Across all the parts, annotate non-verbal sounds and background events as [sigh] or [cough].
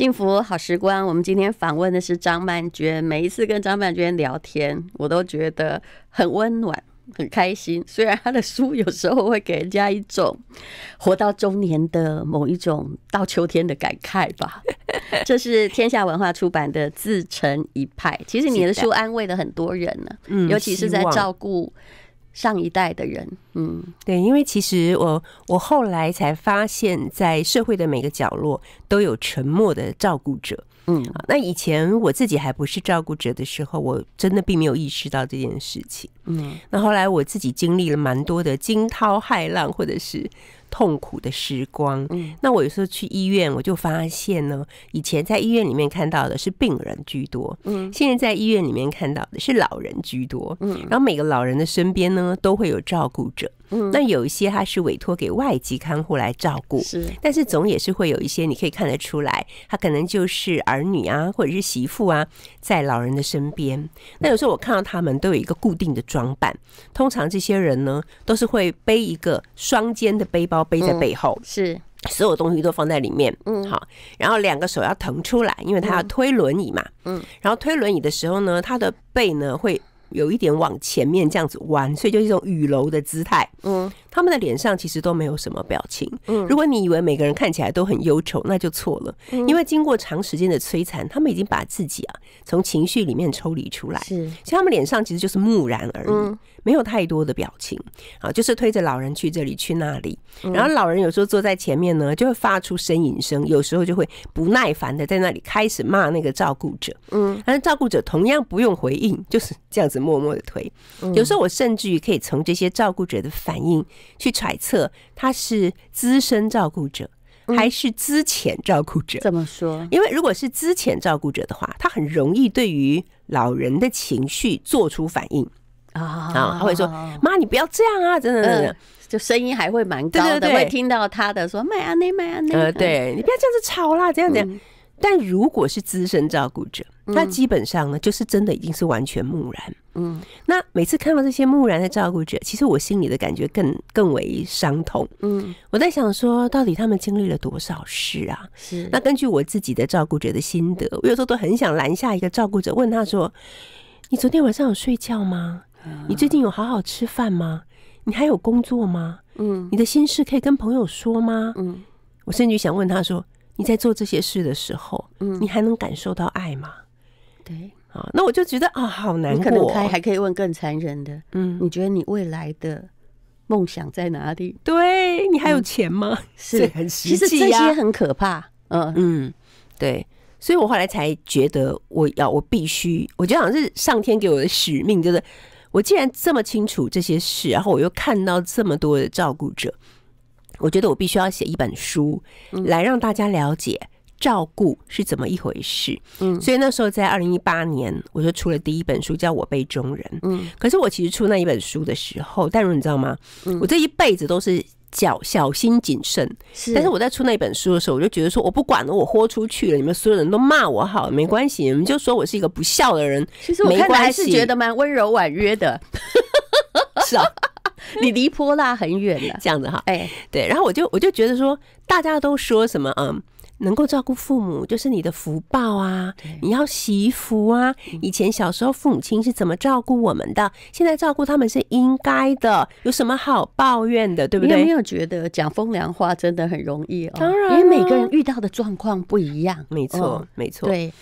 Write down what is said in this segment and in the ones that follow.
幸福好时光，我们今天访问的是张曼娟。每一次跟张曼娟聊天，我都觉得很温暖、很开心。虽然她的书有时候会给人家一种活到中年的某一种到秋天的感慨吧。[laughs] 这是天下文化出版的自成一派。其实你的书安慰了很多人呢，尤其是在照顾。上一代的人，嗯，对，因为其实我我后来才发现，在社会的每个角落都有沉默的照顾者，嗯，那以前我自己还不是照顾者的时候，我真的并没有意识到这件事情，嗯，那后来我自己经历了蛮多的惊涛骇浪，或者是。痛苦的时光。嗯，那我有时候去医院，我就发现呢，以前在医院里面看到的是病人居多，嗯，现在在医院里面看到的是老人居多，嗯，然后每个老人的身边呢都会有照顾者。那有一些他是委托给外籍看护来照顾，是，但是总也是会有一些你可以看得出来，他可能就是儿女啊，或者是媳妇啊，在老人的身边。那有时候我看到他们都有一个固定的装扮，通常这些人呢都是会背一个双肩的背包背在背后，是，所有东西都放在里面，嗯，好，然后两个手要腾出来，因为他要推轮椅嘛，嗯，然后推轮椅的时候呢，他的背呢会。有一点往前面这样子弯，所以就是一种雨楼的姿态。嗯。他们的脸上其实都没有什么表情。嗯，如果你以为每个人看起来都很忧愁，那就错了。嗯，因为经过长时间的摧残，他们已经把自己啊从情绪里面抽离出来。是，其实他们脸上其实就是木然而已，没有太多的表情。啊，就是推着老人去这里去那里。然后老人有时候坐在前面呢，就会发出呻吟声，有时候就会不耐烦的在那里开始骂那个照顾者。嗯，但是照顾者同样不用回应，就是这样子默默的推。有时候我甚至于可以从这些照顾者的反应。去揣测他是资深照顾者还是资浅照顾者？怎么说？因为如果是资浅照顾者的话，他很容易对于老人的情绪做出反应啊他会说：“妈，你不要这样啊！”真的真的，就声音还会蛮高，都会听到他的说：“买啊，那买啊，那。”呃，对你不要这样子吵啦，这样子。但如果是资深照顾者，那基本上呢，就是真的已经是完全木然。嗯，那每次看到这些木然的照顾者，其实我心里的感觉更更为伤痛。嗯，我在想说，到底他们经历了多少事啊？是。那根据我自己的照顾者的心得，我有时候都很想拦下一个照顾者，问他说：“你昨天晚上有睡觉吗？你最近有好好吃饭吗？你还有工作吗？嗯，你的心事可以跟朋友说吗？”嗯，我甚至想问他说。你在做这些事的时候，嗯，你还能感受到爱吗？对，啊，那我就觉得啊，好难过。还可以还可以问更残忍的，嗯，你觉得你未来的梦想在哪里？对你还有钱吗？是 [laughs] 很实际啊。其实这些很可怕，嗯嗯，对，所以我后来才觉得，我要，我必须，我觉得好像是上天给我的使命，就是我既然这么清楚这些事，然后我又看到这么多的照顾者。我觉得我必须要写一本书，来让大家了解照顾是怎么一回事。嗯，所以那时候在二零一八年，我就出了第一本书，叫我被中人。嗯，可是我其实出那一本书的时候，但如你知道吗？我这一辈子都是小小心谨慎。是，但是我在出那本书的时候，我就觉得说我不管了，我豁出去了。你们所有人都骂我好没关系，你们就说我是一个不孝的人。其实我看来是觉得蛮温柔婉约的。是啊。[laughs] 你离泼辣很远了，这样子哈，哎，对，然后我就我就觉得说，大家都说什么嗯，能够照顾父母就是你的福报啊，你要惜福啊。以前小时候父母亲是怎么照顾我们的，现在照顾他们是应该的，有什么好抱怨的，对不对？有没有觉得讲风凉话真的很容易哦？当然，因为每个人遇到的状况不一样，没错，没错，对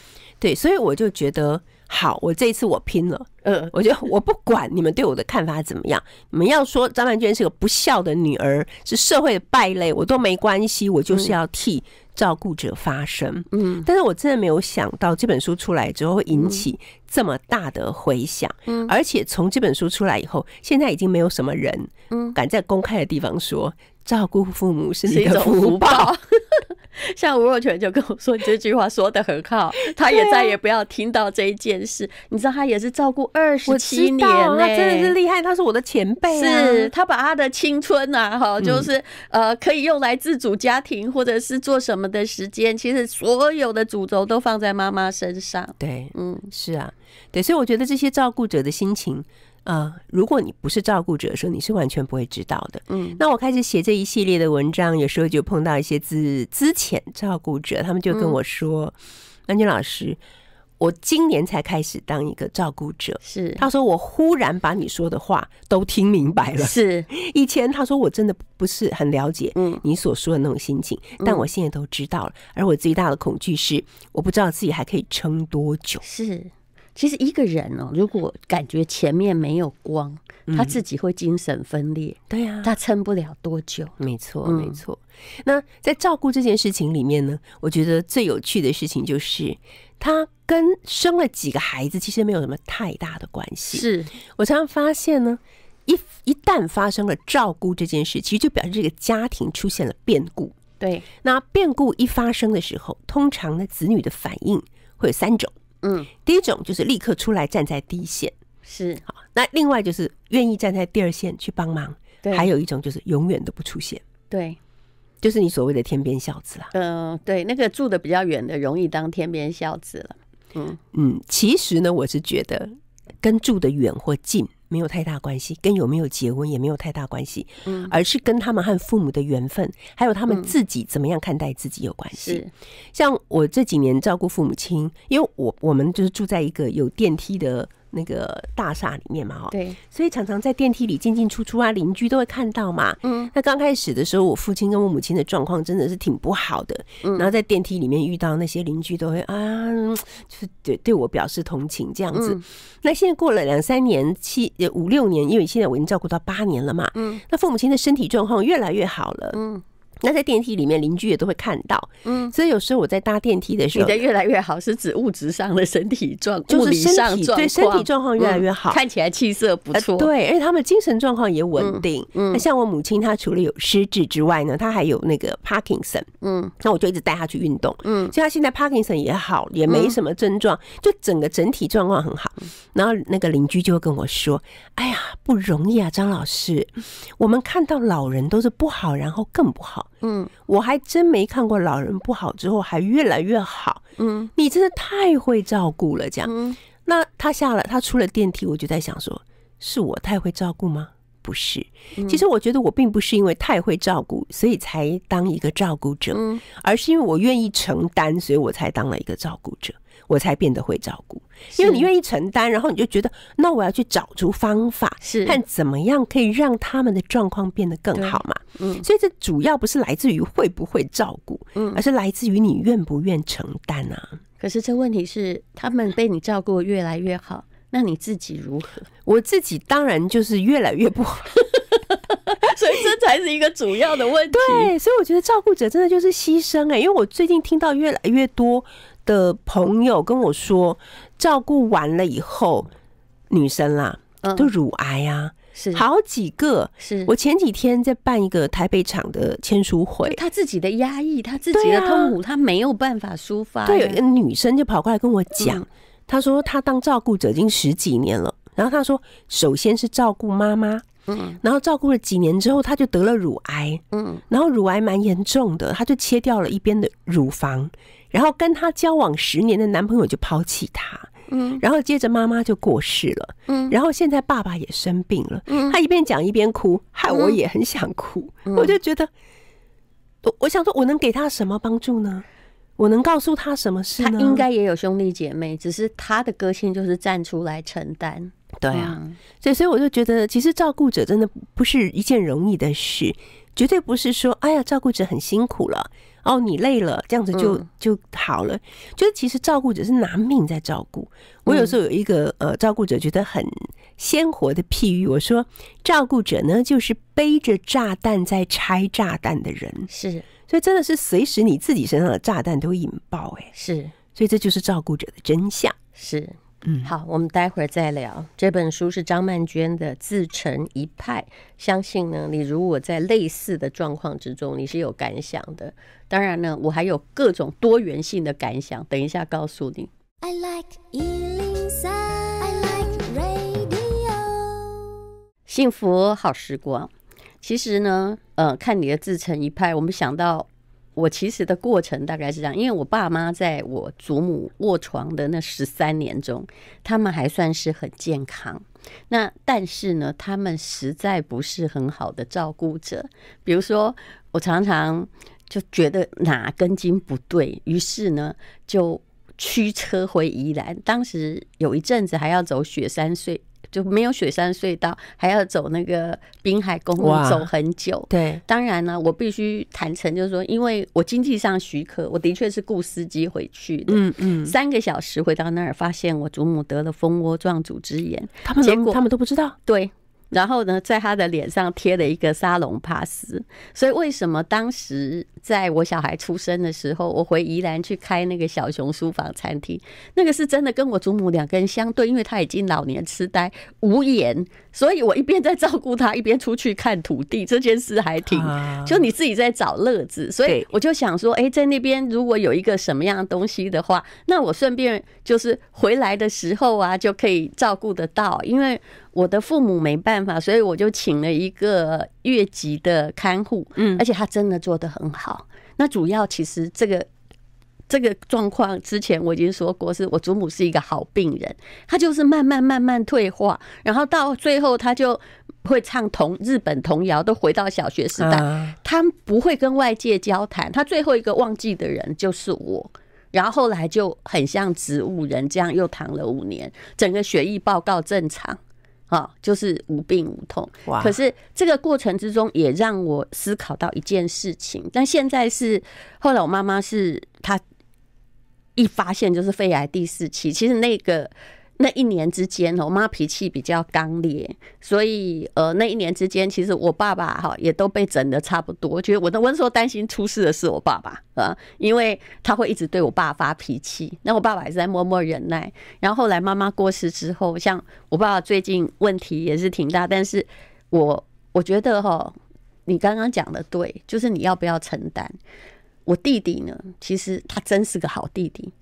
对，所以我就觉得。好，我这一次我拼了。嗯，我觉得我不管你们对我的看法怎么样，你们要说张曼娟是个不孝的女儿，是社会的败类，我都没关系。我就是要替照顾者发声。嗯，但是我真的没有想到这本书出来之后会引起这么大的回响。嗯，而且从这本书出来以后，现在已经没有什么人，嗯，敢在公开的地方说。照顾父母是一种福报，[laughs] 像吴若权就跟我说：“你这句话说的很好，他也再也不要听到这一件事。”你知道，他也是照顾二十七年那真的是厉害。他是我的前辈，是他把他的青春啊，哈，就是呃，可以用来自主家庭或者是做什么的时间，其实所有的主轴都放在妈妈身上。对，嗯，是啊，对，所以我觉得这些照顾者的心情。嗯，如果你不是照顾者，的时候，你是完全不会知道的。嗯，那我开始写这一系列的文章，有时候就碰到一些之之前照顾者，他们就跟我说：“蓝娟老师，我今年才开始当一个照顾者。”是，他说我忽然把你说的话都听明白了。是，[laughs] 以前他说我真的不是很了解你所说的那种心情，但我现在都知道了。而我最大的恐惧是，我不知道自己还可以撑多久。是。其实一个人哦，如果感觉前面没有光，他自己会精神分裂。对啊，他撑不了多久。没错，没错。那在照顾这件事情里面呢，我觉得最有趣的事情就是，他跟生了几个孩子其实没有什么太大的关系。是我常常发现呢，一一旦发生了照顾这件事，其实就表示这个家庭出现了变故。对，那变故一发生的时候，通常呢，子女的反应会有三种。嗯，第一种就是立刻出来站在第一线，是好。那另外就是愿意站在第二线去帮忙，还有一种就是永远都不出现，对，就是你所谓的天边孝子啦。嗯，对，那个住的比较远的容易当天边孝子了。嗯嗯，其实呢，我是觉得跟住的远或近。没有太大关系，跟有没有结婚也没有太大关系，嗯，而是跟他们和父母的缘分，还有他们自己怎么样看待自己有关系。像我这几年照顾父母亲，因为我我们就是住在一个有电梯的。那个大厦里面嘛，哦，对，所以常常在电梯里进进出出啊，邻居都会看到嘛。嗯，那刚开始的时候，我父亲跟我母亲的状况真的是挺不好的。嗯，然后在电梯里面遇到那些邻居，都会啊，就是对对我表示同情这样子。那现在过了两三年，七呃五六年，因为现在我已经照顾到八年了嘛。嗯，那父母亲的身体状况越来越好了。嗯。那在电梯里面，邻居也都会看到，嗯，所以有时候我在搭电梯的时候，你的越来越好，是指物质上的身体状况，就是身体对身体状况越来越好，看起来气色不错，对，而且他们精神状况也稳定。那像我母亲，她除了有失智之外呢，她还有那个 Parkinson。嗯，那我就一直带她去运动，嗯，所以她现在 Parkinson 也好，也没什么症状，就整个整体状况很好。然后那个邻居就会跟我说：“哎呀，不容易啊，张老师，我们看到老人都是不好，然后更不好。”嗯，我还真没看过老人不好之后还越来越好。嗯，你真的太会照顾了，这样。那他下了，他出了电梯，我就在想说，是我太会照顾吗？不是，其实我觉得我并不是因为太会照顾，所以才当一个照顾者，而是因为我愿意承担，所以我才当了一个照顾者。我才变得会照顾，因为你愿意承担，然后你就觉得那我要去找出方法，是看怎么样可以让他们的状况变得更好嘛。嗯，所以这主要不是来自于会不会照顾，嗯，而是来自于你愿不愿承担啊。可是这问题是，他们被你照顾越来越好，那你自己如何？[laughs] 我自己当然就是越来越不好，[laughs] 所以这才是一个主要的问题。对，所以我觉得照顾者真的就是牺牲哎，因为我最近听到越来越多。的朋友跟我说，照顾完了以后，女生啦，都乳癌啊，是好几个，是。我前几天在办一个台北场的签书会，他自己的压抑，他自己的痛苦，他没有办法抒发。对，有一个女生就跑过来跟我讲，她说她当照顾者已经十几年了，然后她说，首先是照顾妈妈，嗯，然后照顾了几年之后，她就得了乳癌，嗯，然后乳癌蛮严重的，她就切掉了一边的乳房。然后跟他交往十年的男朋友就抛弃他，嗯，然后接着妈妈就过世了，嗯，然后现在爸爸也生病了，嗯，他一边讲一边哭，害我也很想哭，我就觉得，我我想说我能给他什么帮助呢？我能告诉他什么事呢？他应该也有兄弟姐妹，只是他的个性就是站出来承担，对啊，所以所以我就觉得，其实照顾者真的不是一件容易的事，绝对不是说，哎呀，照顾者很辛苦了。哦，你累了，这样子就就好了。就是其实照顾者是拿命在照顾。我有时候有一个呃，照顾者觉得很鲜活的譬喻，我说照顾者呢，就是背着炸弹在拆炸弹的人。是，所以真的是随时你自己身上的炸弹都会引爆。哎，是，所以这就是照顾者的真相。是。好，我们待会儿再聊。这本书是张曼娟的《自成一派》，相信呢，你如果在类似的状况之中，你是有感想的。当然呢，我还有各种多元性的感想，等一下告诉你。I like 103, I like radio. 幸福好时光。其实呢，呃，看你的《自成一派》，我们想到。我其实的过程大概是这样，因为我爸妈在我祖母卧床的那十三年中，他们还算是很健康。那但是呢，他们实在不是很好的照顾者。比如说，我常常就觉得哪根筋不对，于是呢，就驱车回宜兰。当时有一阵子还要走雪山隧就没有雪山隧道，还要走那个滨海公路，走很久。对，当然呢，我必须坦诚，就是说，因为我经济上许可，我的确是雇司机回去的。嗯嗯，三个小时回到那儿，发现我祖母得了蜂窝状组织炎，他们结果他们都不知道。对。然后呢，在他的脸上贴了一个沙龙帕斯。所以为什么当时在我小孩出生的时候，我回宜兰去开那个小熊书房餐厅，那个是真的跟我祖母两个人相对，因为他已经老年痴呆无言，所以我一边在照顾他，一边出去看土地，这件事还挺 [laughs] 就你自己在找乐子，所以我就想说，哎，在那边如果有一个什么样的东西的话，那我顺便就是回来的时候啊，就可以照顾得到，因为。我的父母没办法，所以我就请了一个越级的看护，嗯，而且他真的做的很好。那主要其实这个这个状况之前我已经说过，是我祖母是一个好病人，她就是慢慢慢慢退化，然后到最后她就会唱童日本童谣，都回到小学时代。他不会跟外界交谈，他最后一个忘记的人就是我，然后后来就很像植物人这样又躺了五年，整个血液报告正常。啊，就是无病无痛，可是这个过程之中也让我思考到一件事情。但现在是后来我妈妈是她一发现就是肺癌第四期，其实那个。那一年之间，我妈脾气比较刚烈，所以呃，那一年之间，其实我爸爸哈也都被整的差不多。我觉得我的温说担心出事的是我爸爸啊，因为他会一直对我爸发脾气。那我爸爸也是在默默忍耐。然后后来妈妈过世之后，像我爸爸最近问题也是挺大，但是我我觉得哈，你刚刚讲的对，就是你要不要承担？我弟弟呢，其实他真是个好弟弟，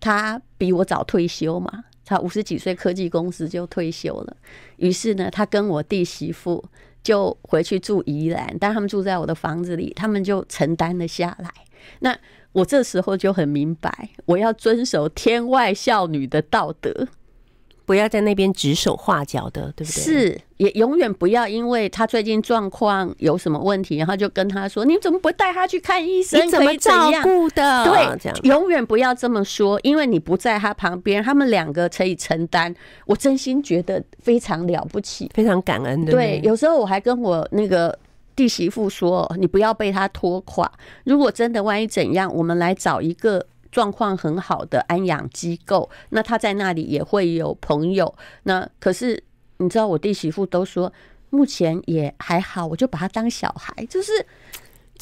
他比我早退休嘛。他五十几岁，科技公司就退休了。于是呢，他跟我弟媳妇就回去住宜兰，但他们住在我的房子里，他们就承担了下来。那我这时候就很明白，我要遵守天外孝女的道德。不要在那边指手画脚的，对不对？是，也永远不要因为他最近状况有什么问题，然后就跟他说：“你怎么不带他去看医生？你怎么照顾的？”对，这样永远不要这么说，因为你不在他旁边，他们两个可以承担。我真心觉得非常了不起，非常感恩。对，有时候我还跟我那个弟媳妇说：“你不要被他拖垮，如果真的万一怎样，我们来找一个。”状况很好的安养机构，那他在那里也会有朋友。那可是你知道，我弟媳妇都说目前也还好，我就把他当小孩，就是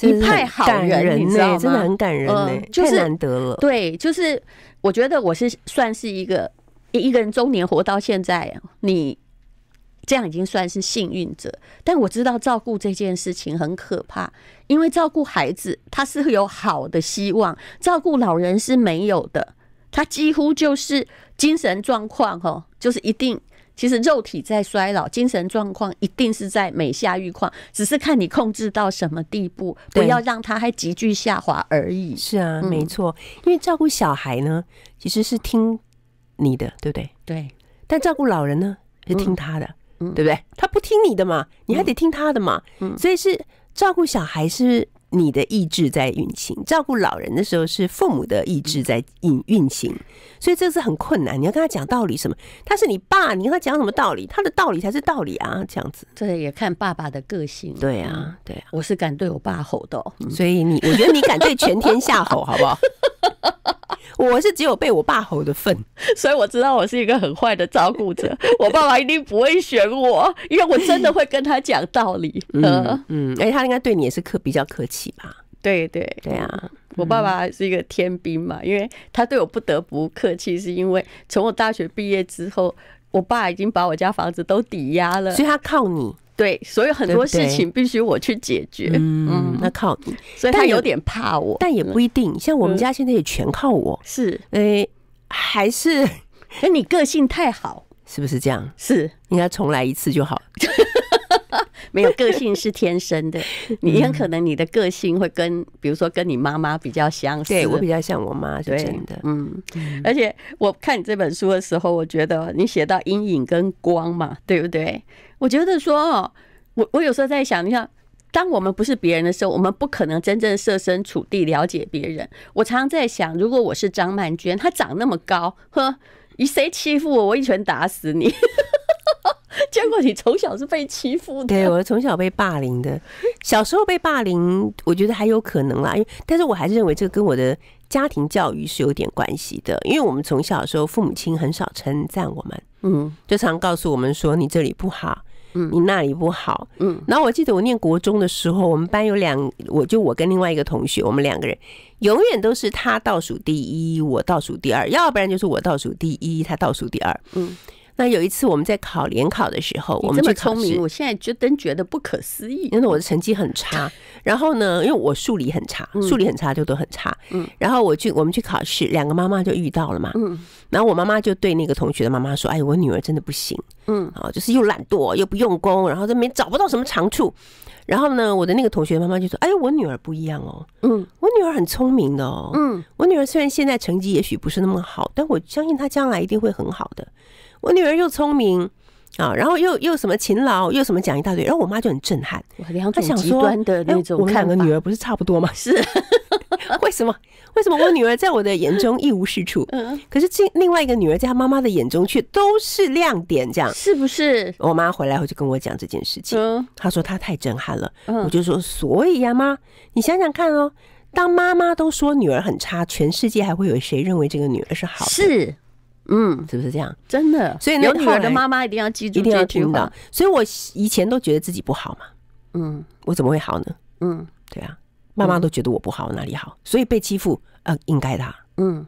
一派好人，你知道吗？真的很感人呢，太难得了。对，就是我觉得我是算是一个一个人中年活到现在，你。这样已经算是幸运者，但我知道照顾这件事情很可怕，因为照顾孩子他是有好的希望，照顾老人是没有的，他几乎就是精神状况哈，[laughs] 就是一定其实肉体在衰老，精神状况一定是在每下愈况，只是看你控制到什么地步，不要让他还急剧下滑而已。是啊，没错，因为照顾小孩呢其实是听你的，对不对？对。但照顾老人呢是听他的。对不对？他不听你的嘛，你还得听他的嘛。嗯，所以是照顾小孩是你的意志在运行，照顾老人的时候是父母的意志在运运行，所以这是很困难。你要跟他讲道理什么？他是你爸，你跟他讲什么道理？他的道理才是道理啊，这样子。这也看爸爸的个性。对啊，对啊，我是敢对我爸吼的。所以你，我觉得你敢对全天下吼，好不好？[laughs] 我是只有被我爸吼的份，所以我知道我是一个很坏的照顾者。[laughs] 我爸爸一定不会选我，因为我真的会跟他讲道理。嗯嗯，哎，他应该对你也是客比较客气吧？对对对啊，我爸爸是一个天兵嘛，因为他对我不得不客气，是因为从我大学毕业之后，我爸已经把我家房子都抵押了，所以他靠你。对，所以很多事情必须我去解决。嗯，那靠，所以他有点怕我，但也不一定。像我们家现在也全靠我，是，诶，还是那 [laughs] 你个性太好，是不是这样？是，应该重来一次就好。[laughs] [laughs] 没有个性是天生的，[laughs] 你很可能你的个性会跟，比如说跟你妈妈比较相似。对我比较像我妈，是真的。嗯，而且我看你这本书的时候，我觉得你写到阴影跟光嘛，对不对？我觉得说，我我有时候在想，你看，当我们不是别人的时候，我们不可能真正设身处地了解别人。我常常在想，如果我是张曼娟，她长那么高，呵，你谁欺负我，我一拳打死你。[laughs] [laughs] 结果你从小是被欺负的，对我从小被霸凌的，小时候被霸凌，我觉得还有可能啦，因为但是我还是认为这个跟我的家庭教育是有点关系的，因为我们从小的时候父母亲很少称赞我们，嗯，就常告诉我们说你这里不好，嗯，你那里不好，嗯，然后我记得我念国中的时候，我们班有两，我就我跟另外一个同学，我们两个人永远都是他倒数第一，我倒数第二，要不然就是我倒数第一，他倒数第二，嗯。那有一次我们在考联考的时候，我们么聪明，我现在觉得觉得不可思议。因为我的成绩很差，[laughs] 然后呢，因为我数理很差，数理很差就都很差。嗯，然后我去我们去考试，两个妈妈就遇到了嘛。嗯，然后我妈妈就对那个同学的妈妈说：“哎，我女儿真的不行。嗯，啊，就是又懒惰又不用功，然后这边找不到什么长处。然后呢，我的那个同学妈妈就说：‘哎，我女儿不一样哦。嗯，我女儿很聪明的哦。嗯，我女儿虽然现在成绩也许不是那么好，但我相信她将来一定会很好的。”我女儿又聪明啊，然后又又什么勤劳，又什么讲一大堆，然后我妈就很震撼。两种极端的那种看我们两个女儿不是差不多吗？是。[laughs] 为什么？为什么我女儿在我的眼中一无是处，可是另另外一个女儿在她妈妈的眼中却都是亮点，这样是不是？我妈回来后就跟我讲这件事情，她说她太震撼了。我就说，所以呀，妈，你想想看哦，当妈妈都说女儿很差，全世界还会有谁认为这个女儿是好的？是。嗯，是不是这样？真的，所以有好的妈妈一定要记住一定要听到。所以我以前都觉得自己不好嘛，嗯，我怎么会好呢？嗯，对啊，妈妈都觉得我不好，哪里好？所以被欺负呃，应该的。嗯，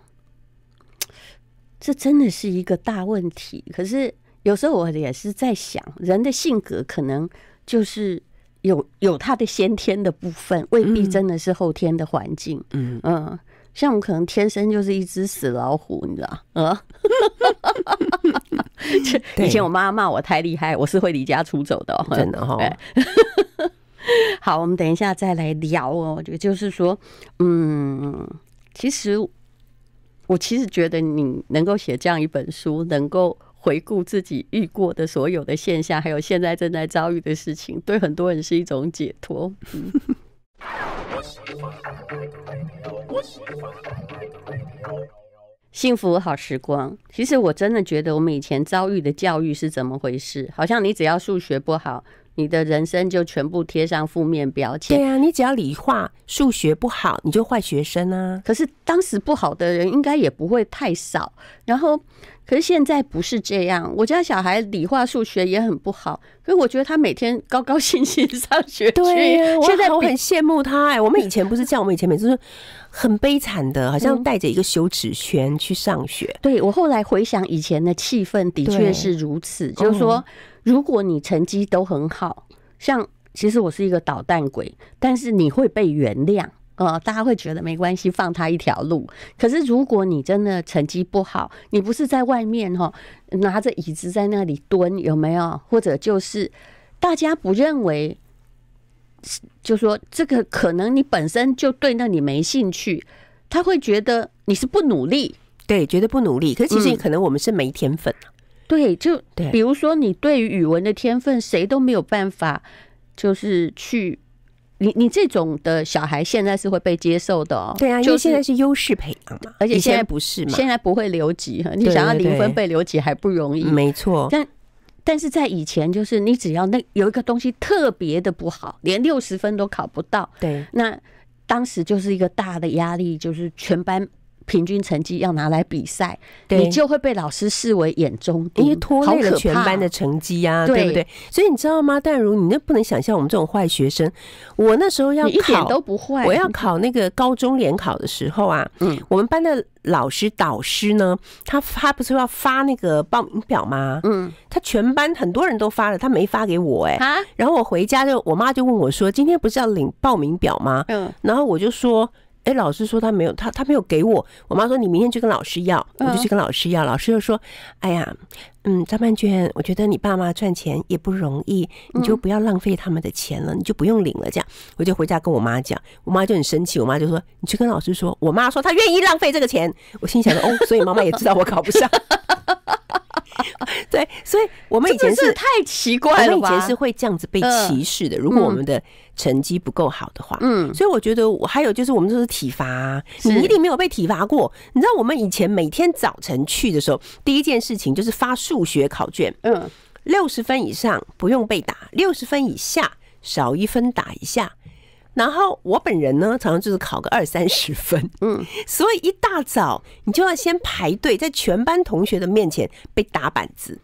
这真的是一个大问题。可是有时候我也是在想，人的性格可能就是有有他的先天的部分，未必真的是后天的环境。嗯嗯。像我可能天生就是一只死老虎，你知道？啊，[laughs] 以前我妈骂我太厉害，我是会离家出走的，真的哈。[laughs] 好，我们等一下再来聊哦。我觉得就是说，嗯，其实我其实觉得你能够写这样一本书，能够回顾自己遇过的所有的现象，还有现在正在遭遇的事情，对很多人是一种解脱。幸福好时光。其实我真的觉得，我们以前遭遇的教育是怎么回事？好像你只要数学不好，你的人生就全部贴上负面标签。对啊，你只要理化数学不好，你就坏学生啊。可是当时不好的人应该也不会太少。然后。可是现在不是这样，我家小孩理化数学也很不好，可是我觉得他每天高高兴兴上学去。对呀，现在我很羡慕他哎。我们以前不是这样，我们以前每次是很悲惨的，好像带着一个羞耻圈去上学。对我后来回想以前的气氛，的确是如此。就是说，如果你成绩都很好，像其实我是一个捣蛋鬼，但是你会被原谅。呃，大家会觉得没关系，放他一条路。可是如果你真的成绩不好，你不是在外面哈拿着椅子在那里蹲，有没有？或者就是大家不认为，就说这个可能你本身就对那里没兴趣，他会觉得你是不努力，对，觉得不努力。可其实可能我们是没天分啊。对，就对，比如说你对于语文的天分，谁都没有办法，就是去。你你这种的小孩现在是会被接受的哦。对啊，因为现在是优势培养，而且现在不是嘛？现在不会留级，你想要零分被留级还不容易。没错，但但是在以前，就是你只要那有一个东西特别的不好，连六十分都考不到。对，那当时就是一个大的压力，就是全班。平均成绩要拿来比赛，你就会被老师视为眼中钉，因为拖累了全班的成绩呀，对不对？所以你知道吗，淡如，你那不能想象我们这种坏学生。我那时候要一点都不坏，我要考那个高中联考的时候啊，[laughs] 嗯，我们班的老师导师呢，他他不是要发那个报名表吗？嗯，他全班很多人都发了，他没发给我哎啊！然后我回家就，我妈就问我说：“今天不是要领报名表吗？”嗯，然后我就说。哎，老师说他没有，他他没有给我。我妈说你明天去跟老师要，我就去跟老师要。老师又说，哎呀，嗯，张曼娟，我觉得你爸妈赚钱也不容易，你就不要浪费他们的钱了，你就不用领了。这样我就回家跟我妈讲，我妈就很生气，我妈就说你去跟老师说。我妈说她愿意浪费这个钱，我心想哦，所以妈妈也知道我考不上。[laughs] 对，所以我们以前是太奇怪了我们以前是会这样子被歧视的。如果我们的成绩不够好的话，嗯，所以我觉得，我还有就是，我们都是体罚，你一定没有被体罚过。你知道，我们以前每天早晨去的时候，第一件事情就是发数学考卷，嗯，六十分以上不用被打，六十分以下少一分打一下。然后我本人呢，常常就是考个二三十分，嗯，所以一大早你就要先排队，在全班同学的面前被打板子，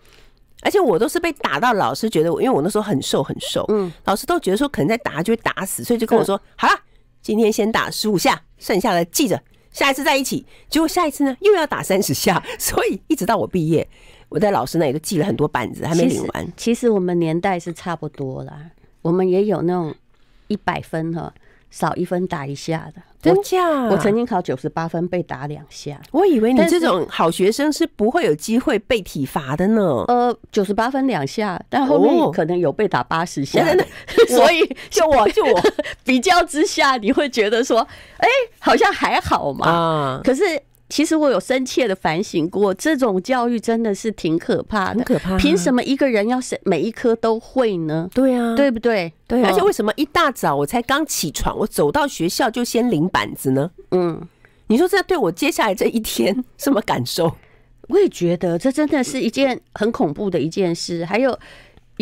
而且我都是被打到老师觉得我，因为我那时候很瘦很瘦，嗯，老师都觉得说可能再打就会打死，所以就跟我说好了，今天先打十五下，剩下的记着，下一次再一起。结果下一次呢又要打三十下，[laughs] 所以一直到我毕业，我在老师那里都记了很多板子，还没领完。其实我们年代是差不多啦，我们也有那种。一百分哈，少一分打一下的，真假？我曾经考九十八分被打两下，我以为你这种好学生是不会有机会被体罚的呢。呃，九十八分两下，但后面可能有被打八十下，[laughs] [laughs] 所以就我就我 [laughs] 比较之下，你会觉得说，哎，好像还好嘛。啊，可是。其实我有深切的反省过，这种教育真的是挺可怕的。很可怕！凭什么一个人要是每一科都会呢？对啊，对不对？对。而且为什么一大早我才刚起床，我走到学校就先领板子呢？嗯，你说这对我接下来这一天 [laughs] 什么感受？我也觉得这真的是一件很恐怖的一件事。还有。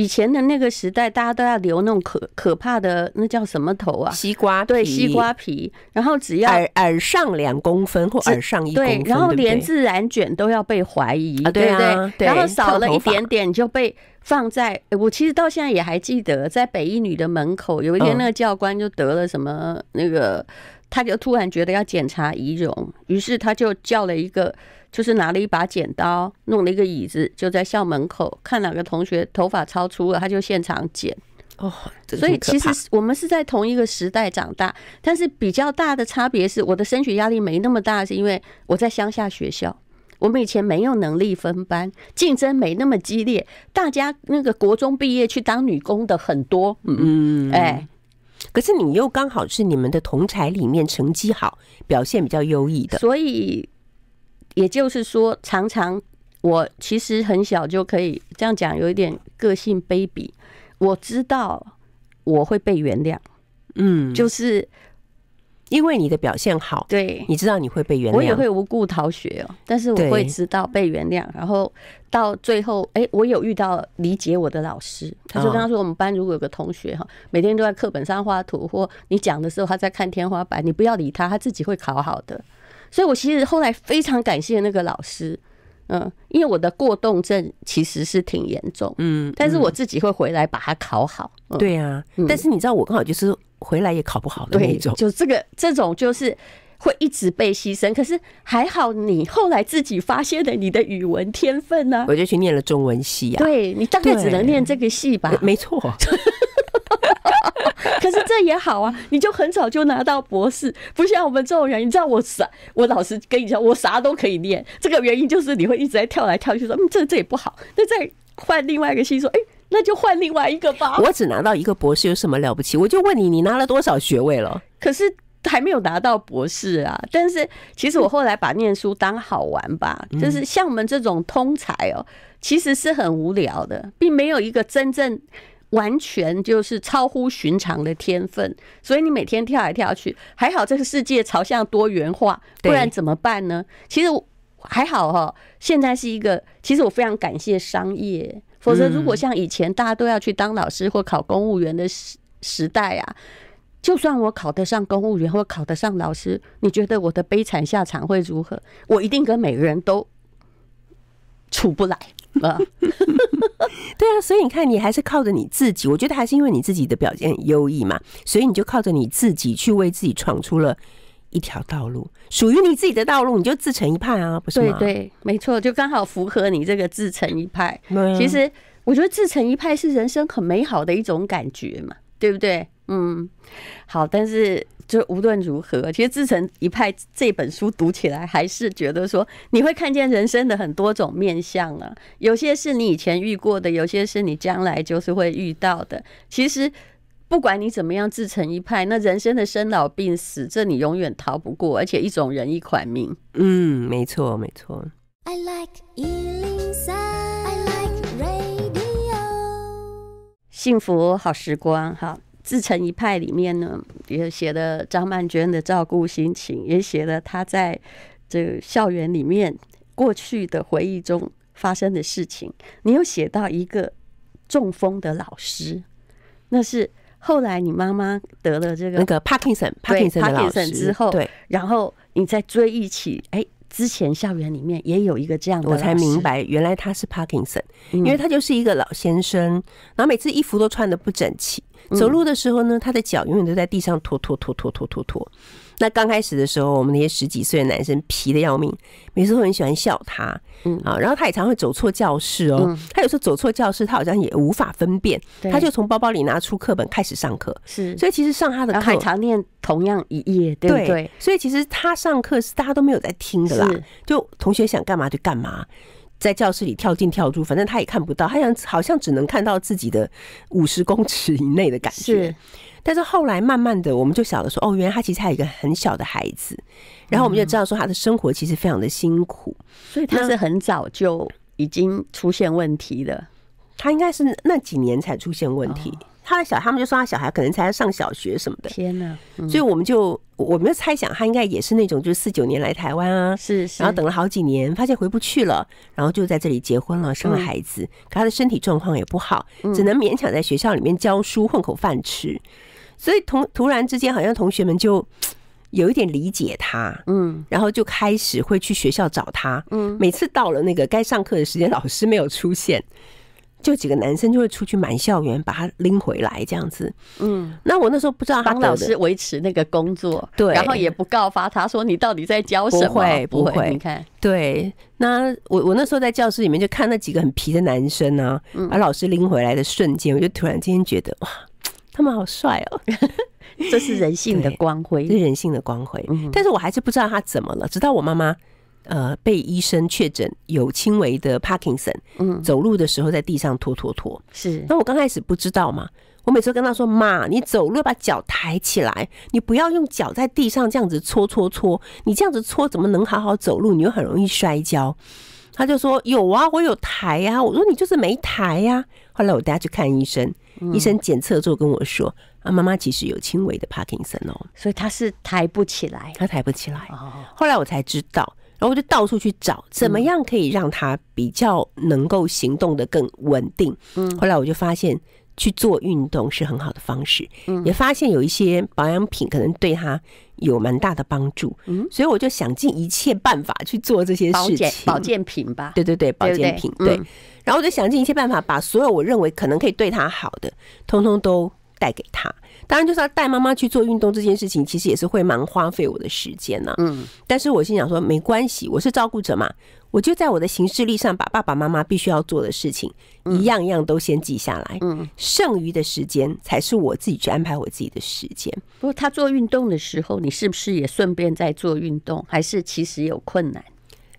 以前的那个时代，大家都要留那种可可怕的那叫什么头啊？西瓜对，西瓜皮。然后只要耳耳上两公分或耳上一公分，对，然后连自然卷都要被怀疑，对啊对？然后少了一点点就被。放在我其实到现在也还记得，在北一女的门口，有一天那个教官就得了什么那个，他就突然觉得要检查仪容，于是他就叫了一个，就是拿了一把剪刀，弄了一个椅子，就在校门口看哪个同学头发超出了，他就现场剪。哦，所以其实我们是在同一个时代长大，但是比较大的差别是我的升学压力没那么大，是因为我在乡下学校。我们以前没有能力分班，竞争没那么激烈，大家那个国中毕业去当女工的很多，嗯，哎，可是你又刚好是你们的同才里面成绩好，表现比较优异的，所以也就是说，常常我其实很小就可以这样讲，有一点个性卑鄙，我知道我会被原谅，嗯，就是。因为你的表现好，对，你知道你会被原谅。我也会无故逃学哦，但是我会知道被原谅。然后到最后，哎，我有遇到理解我的老师，他就跟他说：“我们班如果有个同学哈，每天都在课本上画图，或你讲的时候他在看天花板，你不要理他，他自己会考好的。”所以，我其实后来非常感谢那个老师，嗯，因为我的过动症其实是挺严重，嗯，但是我自己会回来把它考好。对啊，但是你知道，我刚好就是。回来也考不好的那种，就这个这种就是会一直被牺牲。可是还好，你后来自己发现了你的语文天分呢。我就去念了中文系啊。对你大概只能念这个系吧？没错。[laughs] 可是这也好啊，你就很早就拿到博士，不像我们这种人。你知道我啥？我老实跟你讲，我啥都可以念。这个原因就是你会一直在跳来跳去，说嗯，这这也不好，那再换另外一个系说，哎。那就换另外一个吧。我只拿到一个博士，有什么了不起？我就问你，你拿了多少学位了？可是还没有拿到博士啊。但是其实我后来把念书当好玩吧，就是像我们这种通才哦，其实是很无聊的，并没有一个真正完全就是超乎寻常的天分。所以你每天跳来跳去，还好这个世界朝向多元化，不然怎么办呢？其实还好哈，现在是一个，其实我非常感谢商业。否则，如果像以前大家都要去当老师或考公务员的时时代啊，就算我考得上公务员或考得上老师，你觉得我的悲惨下场会如何？我一定跟每个人都处不来 [laughs] 啊！对啊，所以你看，你还是靠着你自己。我觉得还是因为你自己的表现很优异嘛，所以你就靠着你自己去为自己闯出了。一条道路属于你自己的道路，你就自成一派啊，不是吗？对对，没错，就刚好符合你这个自成一派。其实我觉得自成一派是人生很美好的一种感觉嘛，对不对？嗯，好。但是就无论如何，其实《自成一派》这本书读起来，还是觉得说你会看见人生的很多种面相啊，有些是你以前遇过的，有些是你将来就是会遇到的。其实。不管你怎么样自成一派，那人生的生老病死，这你永远逃不过。而且一种人一款命，嗯，没错，没错。幸福好时光哈，自成一派里面呢，也写了张曼娟的照顾心情，也写了她在这个校园里面过去的回忆中发生的事情。你又写到一个中风的老师，那是。后来你妈妈得了这个那个帕金森，帕金森之后，对，然后你再追忆起，哎，之前校园里面也有一个这样的，我才明白原来他是帕金森，因为他就是一个老先生，然后每次衣服都穿的不整齐，走路的时候呢，他的脚永远都在地上拖拖拖拖拖拖拖。那刚开始的时候，我们那些十几岁的男生皮的要命，每次都很喜欢笑他，嗯啊，然后他也常会走错教室哦。他有时候走错教室，他好像也无法分辨，他就从包包里拿出课本开始上课，是。所以其实上他的课还常念同样一页，对不对？所以其实他上课是大家都没有在听的啦，就同学想干嘛就干嘛，在教室里跳进跳出，反正他也看不到，他好像好像只能看到自己的五十公尺以内的感觉。但是后来慢慢的，我们就晓得说，哦，原来他其实还有一个很小的孩子，然后我们就知道说，他的生活其实非常的辛苦，所以他是很早就已经出现问题的。他应该是那几年才出现问题。他的小，他们就说他小孩可能才上小学什么的。天哪！所以我们就我们就猜想，他应该也是那种，就是四九年来台湾啊，是，然后等了好几年，发现回不去了，然后就在这里结婚了，生了孩子，可他的身体状况也不好，只能勉强在学校里面教书，混口饭吃。所以同突然之间，好像同学们就 [tsk] 有一点理解他，嗯，然后就开始会去学校找他，嗯，每次到了那个该上课的时间，老师没有出现，就几个男生就会出去满校园把他拎回来这样子，嗯。那我那时候不知道他老师维持那个工作，对，然后也不告发他说你到底在教什么，不会，不会，你看，对。那我我那时候在教室里面就看那几个很皮的男生啊，把老师拎回来的瞬间，我就突然之间觉得哇。他们好帅哦，[laughs] 这是人性的光辉，是人性的光辉。但是我还是不知道他怎么了，直到我妈妈呃被医生确诊有轻微的帕金森，嗯，走路的时候在地上拖拖拖。是，那我刚开始不知道嘛，我每次跟他说：“妈，你走路要把脚抬起来，你不要用脚在地上这样子搓搓搓，你这样子搓怎么能好好走路？你又很容易摔跤。”他就说：“有啊，我有抬啊。”我说：“你就是没抬呀。”后来我带他去看医生。医生检测之后跟我说：“啊，妈妈其实有轻微的帕金森哦，所以他是抬不起来，他抬不起来。”后来我才知道，然后我就到处去找，怎么样可以让他比较能够行动的更稳定。嗯，后来我就发现。去做运动是很好的方式，嗯，也发现有一些保养品可能对他有蛮大的帮助，嗯，所以我就想尽一切办法去做这些事情，保健品吧，对对对，保健品，对，然后我就想尽一切办法把所有我认为可能可以对他好的，通通都带给他。当然，就是要带妈妈去做运动这件事情，其实也是会蛮花费我的时间呢，嗯，但是我心想说没关系，我是照顾者嘛。我就在我的行事历上把爸爸妈妈必须要做的事情，一样样都先记下来。嗯，剩余的时间才是我自己去安排我自己的时间。不过他做运动的时候，你是不是也顺便在做运动？还是其实有困难？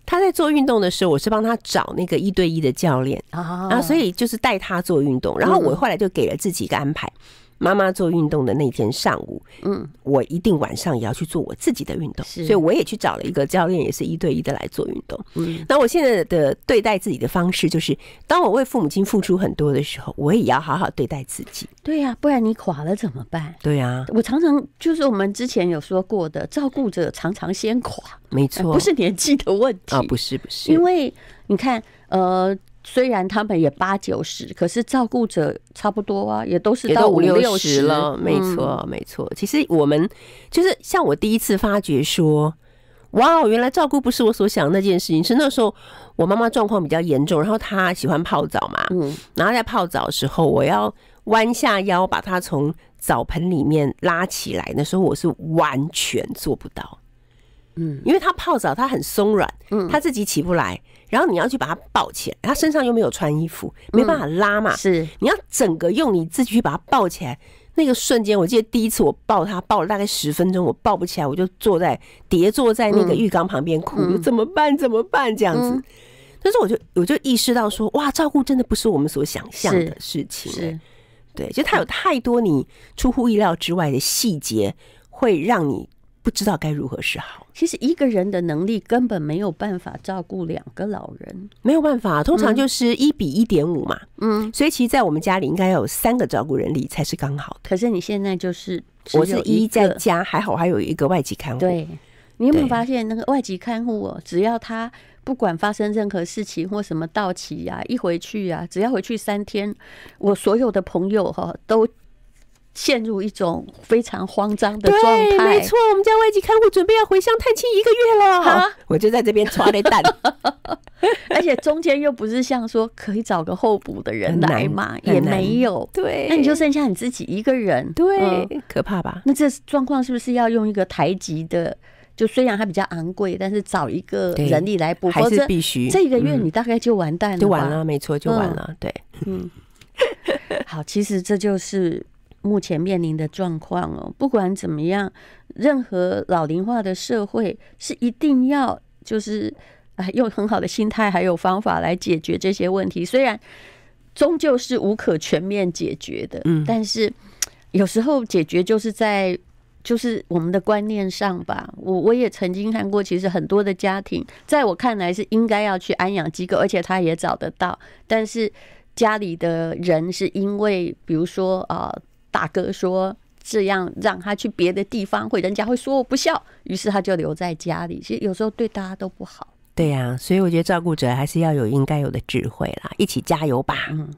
他在做运动的时候，我是帮他找那个一对一的教练啊，所以就是带他做运动。然后我后来就给了自己一个安排。妈妈做运动的那天上午，嗯，我一定晚上也要去做我自己的运动，所以我也去找了一个教练，也是一对一的来做运动。嗯，那我现在的对待自己的方式就是，当我为父母亲付出很多的时候，我也要好好对待自己。对呀，不然你垮了怎么办？对啊，我常常就是我们之前有说过的，照顾者常常先垮，没错，不是年纪的问题啊，不是不是，因为你看，呃。虽然他们也八九十，可是照顾者差不多啊，也都是到五六十了。没错，没错。其实我们就是像我第一次发觉说，哇，原来照顾不是我所想那件事情。是那时候我妈妈状况比较严重，然后她喜欢泡澡嘛，嗯，然后在泡澡的时候，我要弯下腰把她从澡盆里面拉起来那时候，我是完全做不到。嗯，因为他泡澡，他很松软，他自己起不来，然后你要去把他抱起来，他身上又没有穿衣服，没办法拉嘛，是，你要整个用你自己去把他抱起来。那个瞬间，我记得第一次我抱他，抱了大概十分钟，我抱不起来，我就坐在叠坐在那个浴缸旁边哭，怎么办？怎么办？这样子，但是我就我就意识到说，哇，照顾真的不是我们所想象的事情，对，就他有太多你出乎意料之外的细节，会让你。不知道该如何是好。其实一个人的能力根本没有办法照顾两个老人，没有办法。通常就是一比一点五嘛。嗯，所以其实在我们家里应该要有三个照顾人力才是刚好。可是你现在就是我是一在家，还好还有一个外籍看护。对，你有没有发现那个外籍看护哦？只要他不管发生任何事情或什么到期呀，一回去呀，只要回去三天，我所有的朋友哈都。陷入一种非常慌张的状态。没错，我们家外籍看护准备要回乡探亲一个月了。好，我就在这边抓你蛋。[laughs] 而且中间又不是像说可以找个候补的人来嘛，也没有。对，那你就剩下你自己一个人。对，可怕吧？那这状况是不是要用一个台籍的？就虽然它比较昂贵，但是找一个人力来补还是必须。这一个月你大概就完蛋了，就完了。没错，就完了。对，嗯。好，其实这就是。目前面临的状况哦，不管怎么样，任何老龄化的社会是一定要就是啊，用很好的心态还有方法来解决这些问题。虽然终究是无可全面解决的，嗯，但是有时候解决就是在就是我们的观念上吧。我我也曾经看过，其实很多的家庭在我看来是应该要去安养机构，而且他也找得到，但是家里的人是因为比如说啊。大哥说：“这样让他去别的地方，会人家会说我不孝。”于是他就留在家里。其实有时候对大家都不好。对呀，所以我觉得照顾者还是要有应该有的智慧啦。一起加油吧！嗯。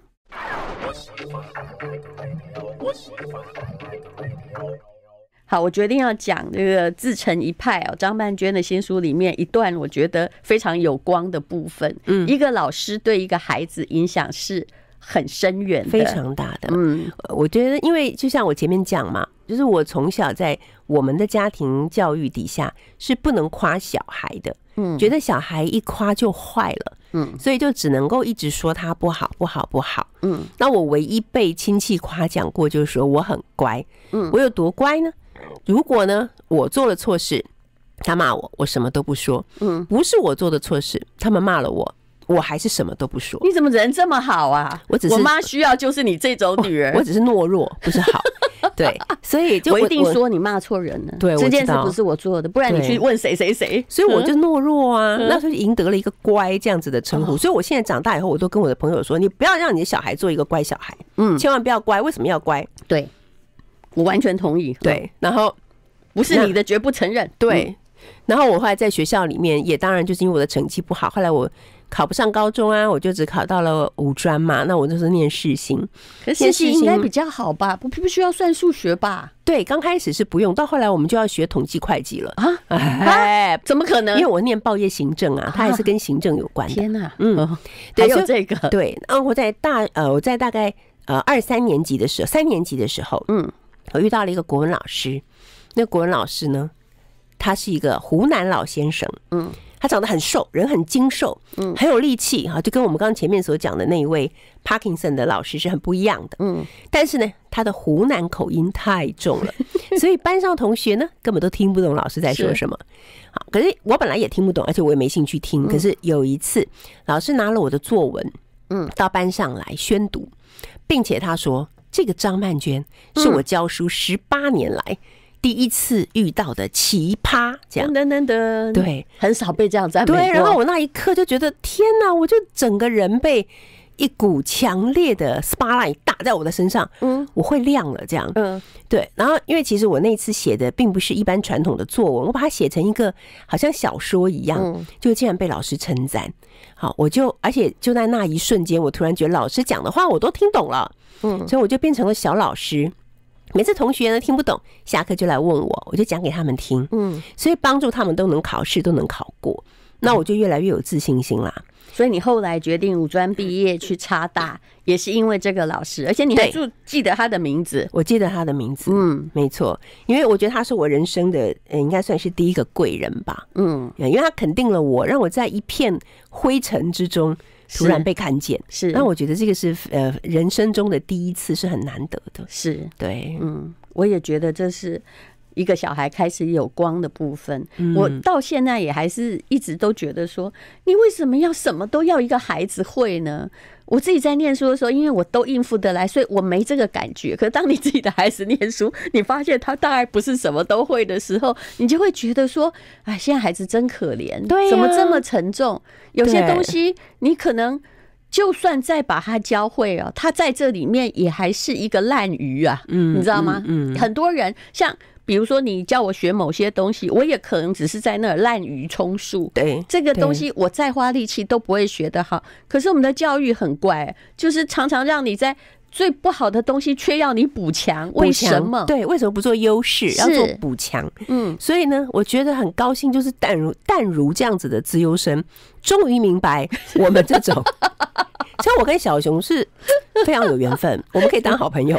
好，我决定要讲这个自成一派哦，张曼娟的新书里面一段，我觉得非常有光的部分。嗯，一个老师对一个孩子影响是。很深远，非常大的。嗯，我觉得，因为就像我前面讲嘛，就是我从小在我们的家庭教育底下是不能夸小孩的。嗯，觉得小孩一夸就坏了。嗯，所以就只能够一直说他不好，不好，不好。嗯，那我唯一被亲戚夸奖过，就是说我很乖。嗯，我有多乖呢？如果呢，我做了错事，他骂我，我什么都不说。嗯，不是我做的错事，他们骂了我。我还是什么都不说。你怎么人这么好啊？我只是我妈需要就是你这种女人。我只是懦弱，不是好。[laughs] 对，所以就我一定说你骂错人了。对，这件事不是我做的，不然你去问谁谁谁。所以我就懦弱啊，那时候赢得了一个乖这样子的称呼。所以我现在长大以后，我都跟我的朋友说，你不要让你的小孩做一个乖小孩，嗯，千万不要乖。为什么要乖？对，我完全同意。对，然后不是你的绝不承认。对，然后我后来在学校里面也当然就是因为我的成绩不好，后来我。考不上高中啊，我就只考到了五专嘛。那我就是念试行，念试应该比较好吧？不不需要算数学吧？对，刚开始是不用，到后来我们就要学统计会计了啊！哎，怎么可能？因为我念报业行政啊，它还是跟行政有关的。天哪，嗯，还有这个对。然后我在大呃，我在大概呃二三年级的时候，三年级的时候，嗯，我遇到了一个国文老师。那国文老师呢，他是一个湖南老先生，嗯。他长得很瘦，人很精瘦，嗯，很有力气哈，就跟我们刚刚前面所讲的那一位 Parkinson 的老师是很不一样的，嗯，但是呢，他的湖南口音太重了，[laughs] 所以班上同学呢根本都听不懂老师在说什么。好，可是我本来也听不懂，而且我也没兴趣听。可是有一次，老师拿了我的作文，嗯，到班上来宣读，并且他说，这个张曼娟是我教书十八年来。第一次遇到的奇葩，这样噔噔噔，对，很少被这样赞美。对，然后我那一刻就觉得天哪，我就整个人被一股强烈的 spotlight 打在我的身上，嗯，我会亮了，这样，嗯，对。然后，因为其实我那次写的并不是一般传统的作文，我把它写成一个好像小说一样，就竟然被老师称赞。好，我就而且就在那一瞬间，我突然觉得老师讲的话我都听懂了，嗯，所以我就变成了小老师。每次同学呢听不懂，下课就来问我，我就讲给他们听，嗯，所以帮助他们都能考试都能考过，那我就越来越有自信心啦。所以你后来决定五专毕业去插大，也是因为这个老师，而且你还住记得他的名字，我记得他的名字，嗯，没错，因为我觉得他是我人生的应该算是第一个贵人吧，嗯，因为他肯定了我，让我在一片灰尘之中。突然被看见，是那我觉得这个是呃人生中的第一次，是很难得的。是，对，嗯，我也觉得这是一个小孩开始有光的部分。我到现在也还是一直都觉得说，你为什么要什么都要一个孩子会呢？我自己在念书的时候，因为我都应付得来，所以我没这个感觉。可当你自己的孩子念书，你发现他大概不是什么都会的时候，你就会觉得说：“哎，现在孩子真可怜，怎么这么沉重？有些东西你可能就算再把他教会了，他在这里面也还是一个烂鱼啊。”嗯，你知道吗？嗯，很多人像。比如说，你叫我学某些东西，我也可能只是在那滥竽充数。对，这个东西我再花力气都不会学得好。可是我们的教育很怪，就是常常让你在最不好的东西，却要你补强。为什么？对，为什么不做优势，要做补强？嗯，所以呢，我觉得很高兴，就是淡如淡如这样子的自优生，终于明白 [laughs] 我们这种。[laughs] 像我跟小熊是非常有缘分，我们可以当好朋友，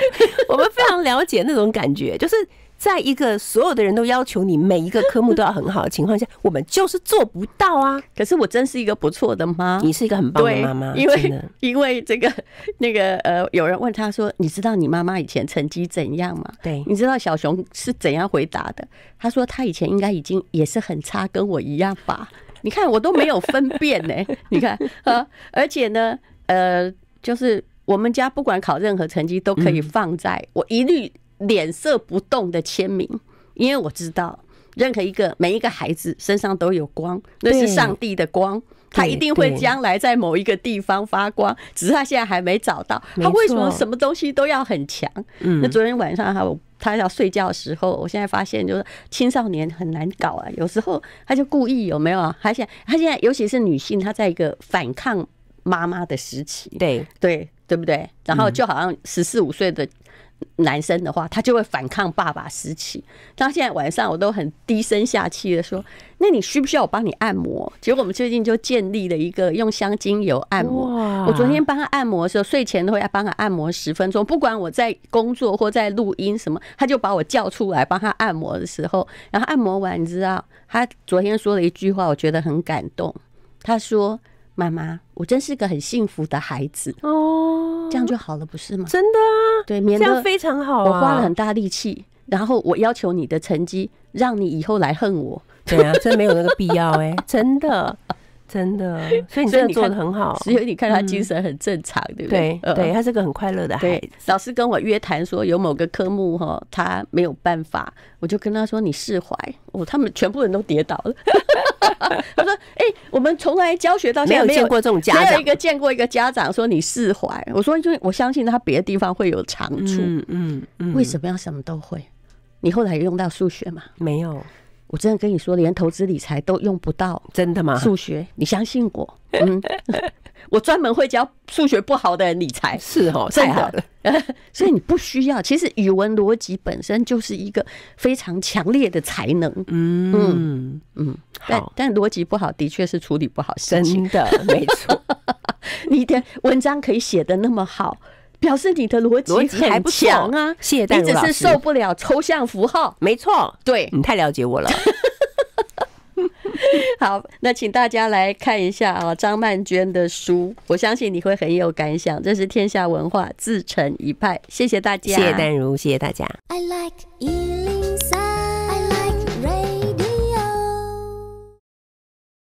我们非常了解那种感觉，就是。在一个所有的人都要求你每一个科目都要很好的情况下，我们就是做不到啊。可是我真是一个不错的妈，你是一个很棒的妈妈。因为因为这个那个呃，有人问他说：“你知道你妈妈以前成绩怎样吗？”对，你知道小熊是怎样回答的？他说：“他以前应该已经也是很差，跟我一样吧。[laughs] ”你看我都没有分辨呢。[laughs] 你看啊，而且呢，呃，就是我们家不管考任何成绩都可以放在我一律。脸色不动的签名，因为我知道任何一个每一个孩子身上都有光，那是上帝的光，他一定会将来在某一个地方发光，只是他现在还没找到。他为什么什么东西都要很强？那昨天晚上他他要睡觉的时候，我现在发现就是青少年很难搞啊，有时候他就故意有没有啊？他现在他现在尤其是女性，她在一个反抗妈妈的时期，对对对不对？然后就好像十四五岁的。男生的话，他就会反抗爸爸时期。那现在晚上我都很低声下气的说：“那你需不需要我帮你按摩？”结果我们最近就建立了一个用香精油按摩。我昨天帮他按摩的时候，睡前都会要帮他按摩十分钟，不管我在工作或在录音什么，他就把我叫出来帮他按摩的时候。然后按摩完，你知道，他昨天说了一句话，我觉得很感动。他说。妈妈，我真是个很幸福的孩子哦，这样就好了，不是吗？真的啊，对，这样非常好。我花了很大力气，然后我要求你的成绩，让你以后来恨我。对啊，真没有那个必要哎，真的。真的，[laughs] 所以你的做的很好，只有你看他精神很正常，对不对？对，他是个很快乐的孩子。老师跟我约谈说，有某个科目哈，他没有办法，我就跟他说：“你释怀。”哦，他们全部人都跌倒了。[laughs] 他说：“哎，我们从来教学到现在没有见过这种家长，没有一个见过一个家长说你释怀。”我说：“因为我相信他别的地方会有长处。”嗯嗯嗯，为什么要什么都会？你后来用到数学吗？没有。我真的跟你说，连投资理财都用不到，真的吗？数学，你相信我，嗯，[laughs] 我专门会教数学不好的人理财，是哦，太好了。所以你不需要。其实语文逻辑本身就是一个非常强烈的才能，嗯嗯但但逻辑不好的确是处理不好事情的，没错。[laughs] 你的文章可以写的那么好。表示你的逻辑不强啊！谢谢戴家。你只是受不了抽象符号。没错，对你太了解我了。[laughs] 好，那请大家来看一下啊，张曼娟的书，我相信你会很有感想。这是天下文化自成一派。谢谢大家，谢谢丹如，谢谢大家。I like